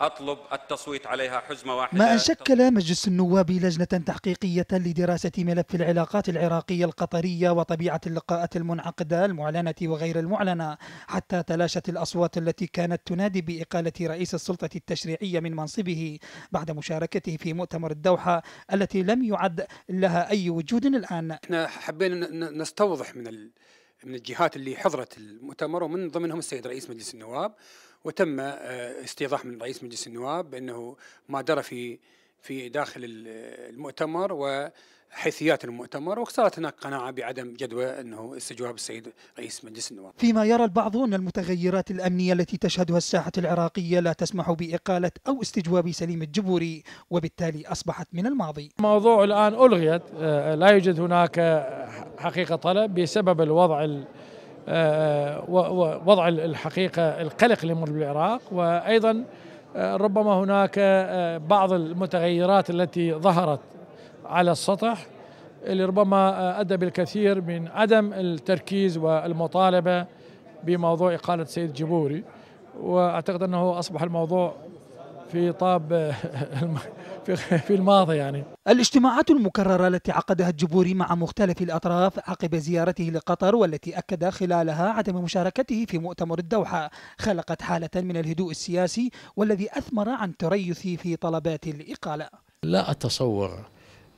أطلب التصويت عليها حزمة واحدة ما أن شكل مجلس النواب لجنة تحقيقية لدراسة ملف العلاقات العراقية القطرية وطبيعة اللقاءات المنعقدة المعلنة وغير المعلنة حتى تلاشت الأصوات التي كانت تنادي بإقالة رئيس السلطة التشريعية من منصبه بعد مشاركته في مؤتمر الدوحة التي لم يعد لها أي وجود الآن احنا حبينا نستوضح من من الجهات اللي حضرت المؤتمر ومن ضمنهم السيد رئيس مجلس النواب وتم آه، استيضاح من رئيس مجلس النواب بانه ما درى في في داخل المؤتمر وحيثيات المؤتمر واختارت هناك قناعة بعدم جدوى أنه استجواب السيد رئيس مجلس النواب فيما يرى البعض أن المتغيرات الأمنية التي تشهدها الساحة العراقية لا تسمح بإقالة أو استجواب سليم الجبوري وبالتالي أصبحت من الماضي الموضوع الآن ألغيت آه، لا يوجد هناك آه، حقيقه طلب بسبب الوضع آه، آه، وضع الحقيقه القلق اللي يمر بالعراق وايضا آه، ربما هناك بعض المتغيرات التي ظهرت على السطح اللي ربما ادى بالكثير من عدم التركيز والمطالبه بموضوع اقاله سيد جبوري واعتقد انه اصبح الموضوع في طاب في الماضي يعني الاجتماعات المكررة التي عقدها الجبوري مع مختلف الأطراف عقب زيارته لقطر والتي أكد خلالها عدم مشاركته في مؤتمر الدوحة خلقت حالة من الهدوء السياسي والذي أثمر عن تريث في طلبات الإقالة لا أتصور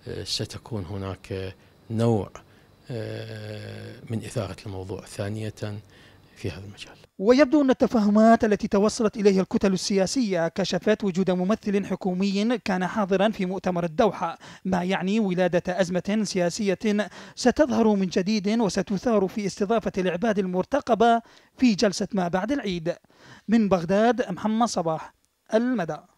آه، ستكون هناك نوع آه، من إثارة الموضوع ثانية في هذا المجال ويبدو أن التفاهمات التي توصلت إليها الكتل السياسية كشفت وجود ممثل حكومي كان حاضرا في مؤتمر الدوحة ما يعني ولادة أزمة سياسية ستظهر من جديد وستثار في استضافة العباد المرتقبة في جلسة ما بعد العيد من بغداد محمد صباح المدى